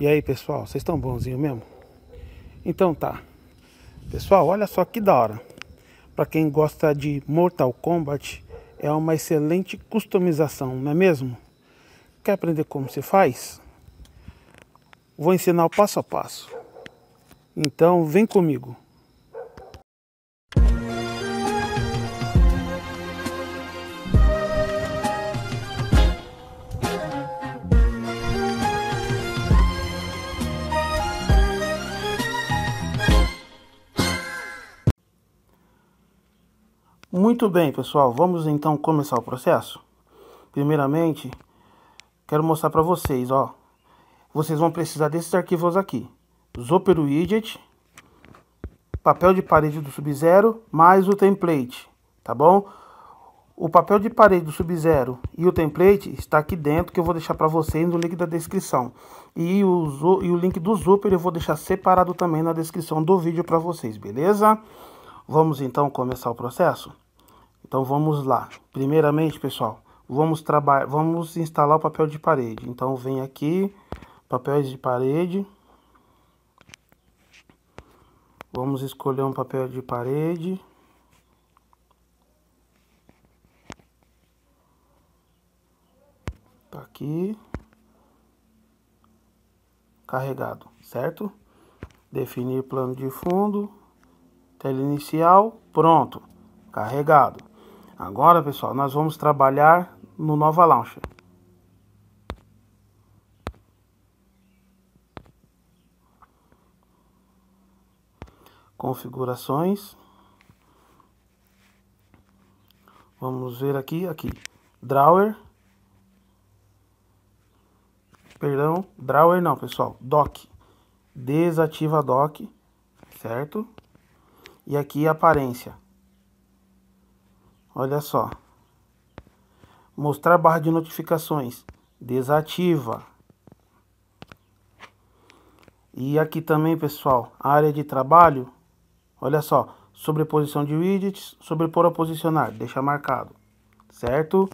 E aí, pessoal, vocês estão bonzinho mesmo? Então tá. Pessoal, olha só que da hora. Para quem gosta de Mortal Kombat, é uma excelente customização, não é mesmo? Quer aprender como se faz? Vou ensinar o passo a passo. Então, vem comigo. Muito bem, pessoal, vamos então começar o processo? Primeiramente, quero mostrar para vocês, ó. Vocês vão precisar desses arquivos aqui. Zopero Widget, papel de parede do Sub-Zero, mais o template, tá bom? O papel de parede do Sub-Zero e o template está aqui dentro, que eu vou deixar para vocês no link da descrição. E o, e o link do Zopero eu vou deixar separado também na descrição do vídeo para vocês, beleza? Vamos então começar o processo? Então vamos lá. Primeiramente, pessoal, vamos trabalhar, vamos instalar o papel de parede. Então vem aqui, papéis de parede. Vamos escolher um papel de parede. Tá aqui. Carregado, certo? Definir plano de fundo. Tela inicial, pronto. Carregado. Agora, pessoal, nós vamos trabalhar no Nova Launcher. Configurações. Vamos ver aqui, aqui. Drawer. Perdão, drawer não, pessoal. Dock. Desativa dock, certo? E aqui aparência. Olha só. Mostrar barra de notificações. Desativa. E aqui também, pessoal, área de trabalho. Olha só. Sobreposição de widgets, sobrepor a posicionar. Deixa marcado. Certo?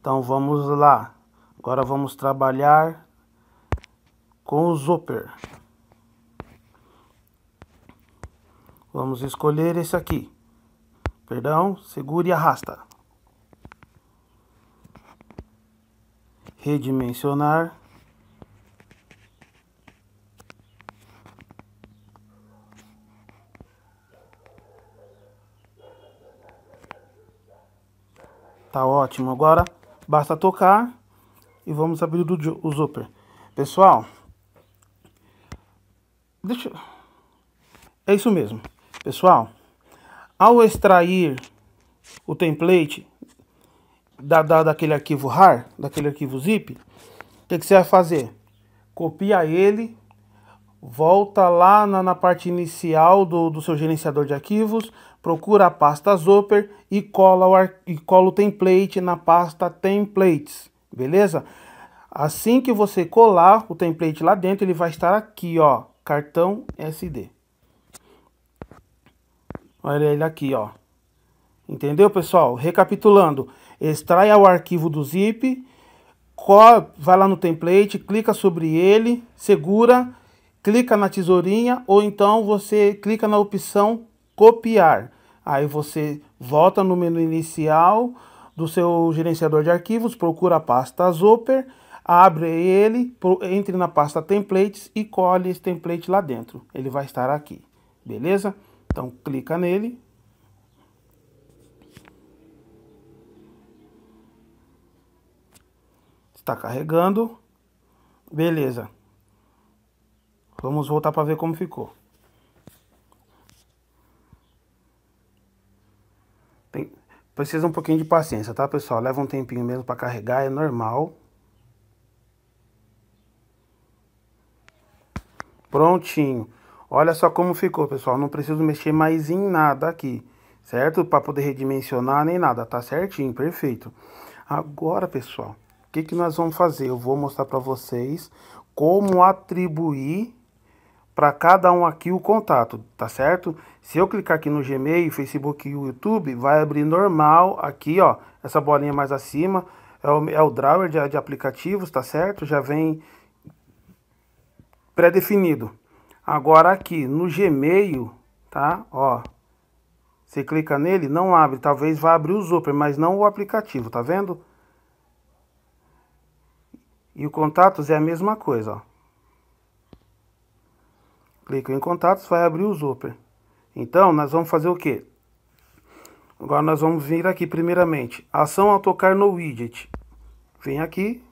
Então vamos lá. Agora vamos trabalhar com o Zooper. Vamos escolher esse aqui. Perdão, segura e arrasta. Redimensionar. Tá ótimo. Agora basta tocar e vamos abrir o zooper. Pessoal, deixa. É isso mesmo. Pessoal, ao extrair o template da, da, daquele arquivo RAR, daquele arquivo zip, o que, que, você vai fazer? Copia ele, volta lá na, na parte inicial do, do seu gerenciador de arquivos, procura a pasta Zoper e cola, o ar, e cola o template na pasta Templates, beleza? Assim que você colar o template lá dentro, ele vai estar aqui, ó, cartão SD. Olha ele aqui, ó. Entendeu, pessoal? Recapitulando, extraia o arquivo do zip, vai lá no template, clica sobre ele, segura, clica na tesourinha ou então você clica na opção copiar. Aí você volta no menu inicial do seu gerenciador de arquivos, procura a pasta Zoper, abre ele, entre na pasta templates e colhe esse template lá dentro. Ele vai estar aqui, beleza? Então clica nele. Está carregando. Beleza. Vamos voltar para ver como ficou. Tem... Precisa um pouquinho de paciência, tá, pessoal? Leva um tempinho mesmo para carregar, é normal. Prontinho. Olha só como ficou, pessoal. Não preciso mexer mais em nada aqui, certo? Para poder redimensionar nem nada. Tá certinho, perfeito. Agora, pessoal, o que, que nós vamos fazer? Eu vou mostrar para vocês como atribuir para cada um aqui o contato, tá certo? Se eu clicar aqui no Gmail, Facebook e YouTube, vai abrir normal aqui, ó, essa bolinha mais acima, é o, é o drawer de, de aplicativos, tá certo? Já vem pré-definido. Agora aqui no Gmail, tá? Ó, você clica nele, não abre. Talvez vá abrir o Zooper, mas não o aplicativo, tá vendo? E o contatos é a mesma coisa, ó. Clica em contatos, vai abrir o Zooper. Então, nós vamos fazer o quê? Agora nós vamos vir aqui primeiramente. Ação ao tocar no widget. Vem aqui,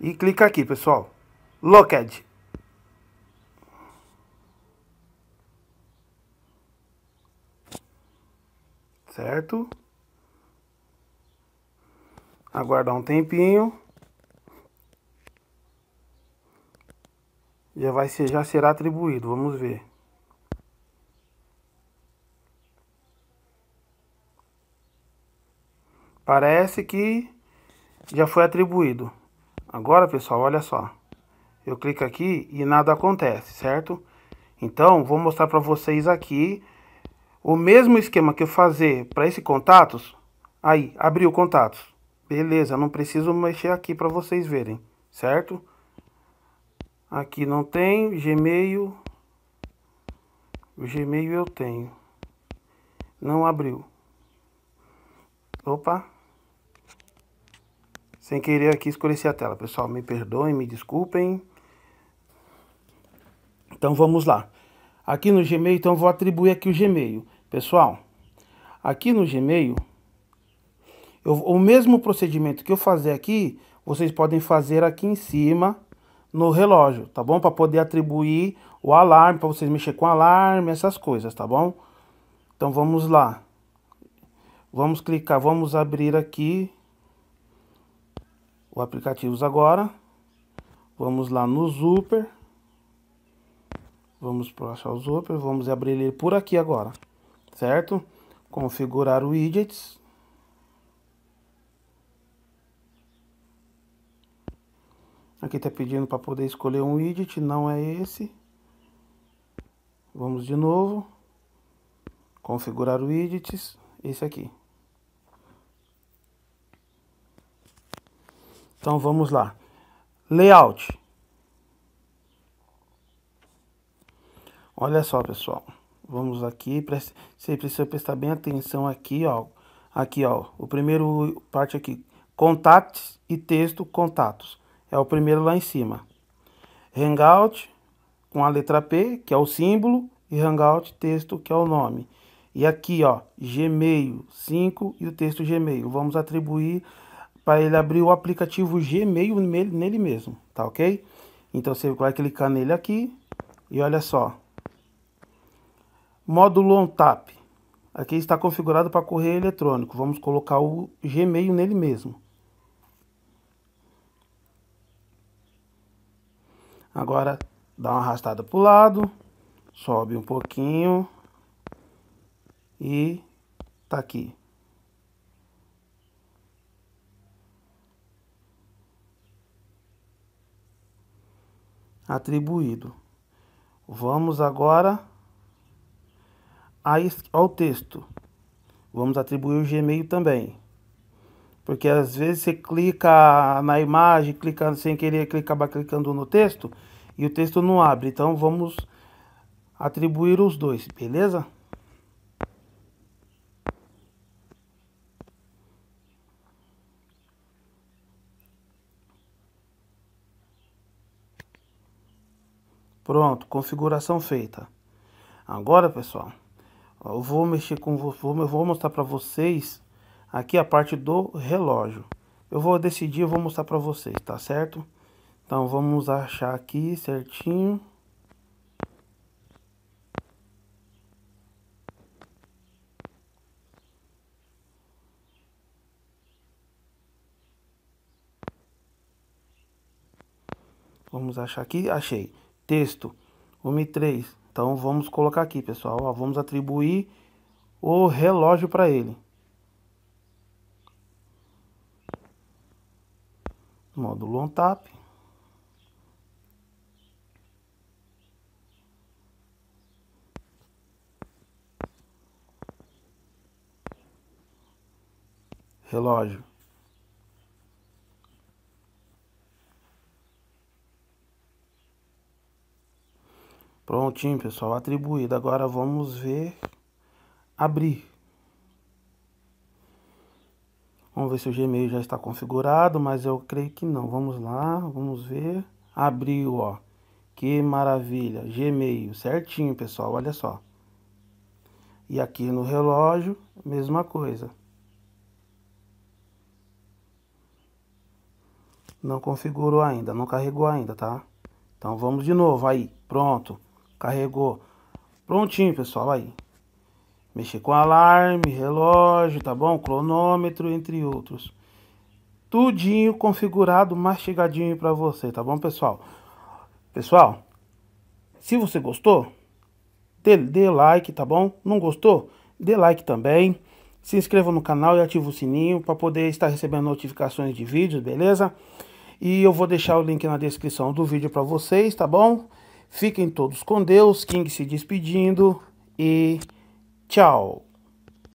E clica aqui, pessoal. Locked. Certo? Aguardar um tempinho. Já vai ser, já será atribuído, vamos ver. Parece que já foi atribuído. Agora, pessoal, olha só. Eu clico aqui e nada acontece, certo? Então, vou mostrar para vocês aqui o mesmo esquema que eu fazer para esse contatos. Aí, abriu contatos. Beleza, não preciso mexer aqui para vocês verem, certo? Aqui não tem, Gmail. O Gmail eu tenho. Não abriu. Opa. Sem querer aqui escurecer a tela, pessoal. Me perdoem, me desculpem. Então vamos lá. Aqui no Gmail, então vou atribuir aqui o Gmail. Pessoal, aqui no Gmail, eu, o mesmo procedimento que eu fazer aqui, vocês podem fazer aqui em cima no relógio, tá bom? Para poder atribuir o alarme, para vocês mexer com alarme, essas coisas, tá bom? Então vamos lá. Vamos clicar, vamos abrir aqui o aplicativos agora. Vamos lá no Super. Vamos para achar o Super, vamos abrir ele por aqui agora, certo? Configurar widgets. Aqui está pedindo para poder escolher um widget, não é esse. Vamos de novo. Configurar widgets, esse aqui. Então vamos lá. Layout. Olha só, pessoal. Vamos aqui, você precisa prestar bem atenção aqui, ó. Aqui, ó, o primeiro parte aqui, contatos e texto contatos. É o primeiro lá em cima. Hangout com a letra P, que é o símbolo, e Hangout texto, que é o nome. E aqui, ó, Gmail 5 e o texto Gmail. Vamos atribuir para ele abrir o aplicativo Gmail nele mesmo, tá ok? Então você vai clicar nele aqui e olha só. Módulo OnTap. Aqui está configurado para correio eletrônico. Vamos colocar o Gmail nele mesmo. Agora dá uma arrastada para o lado, sobe um pouquinho e tá aqui. atribuído. Vamos agora ao texto. Vamos atribuir o Gmail também. Porque às vezes você clica na imagem, clica sem querer, clica, acaba clicando no texto e o texto não abre. Então vamos atribuir os dois, beleza? Pronto, configuração feita. Agora, pessoal, eu vou mexer com eu vou mostrar para vocês aqui a parte do relógio. Eu vou decidir, eu vou mostrar para vocês, tá certo? Então vamos achar aqui certinho. Vamos achar aqui, achei texto, 1 e 3. Então vamos colocar aqui, pessoal. Ó, vamos atribuir o relógio para ele. Módulo tap Relógio. Prontinho, pessoal, atribuído. Agora vamos ver abrir. Vamos ver se o Gmail já está configurado, mas eu creio que não. Vamos lá, vamos ver. Abriu, ó. Que maravilha, Gmail, certinho, pessoal, olha só. E aqui no relógio, mesma coisa. Não configurou ainda, não carregou ainda, tá? Então vamos de novo aí, pronto. Carregou. Prontinho, pessoal, aí. Mexer com alarme, relógio, tá bom? Cronômetro, entre outros. Tudinho configurado, mastigadinho para você, tá bom, pessoal? Pessoal, se você gostou, dê, dê like, tá bom? Não gostou? Dê like também. Se inscreva no canal e ative o sininho para poder estar recebendo notificações de vídeos, beleza? E eu vou deixar o link na descrição do vídeo para vocês, tá bom? Fiquem todos com Deus, King se despedindo e tchau.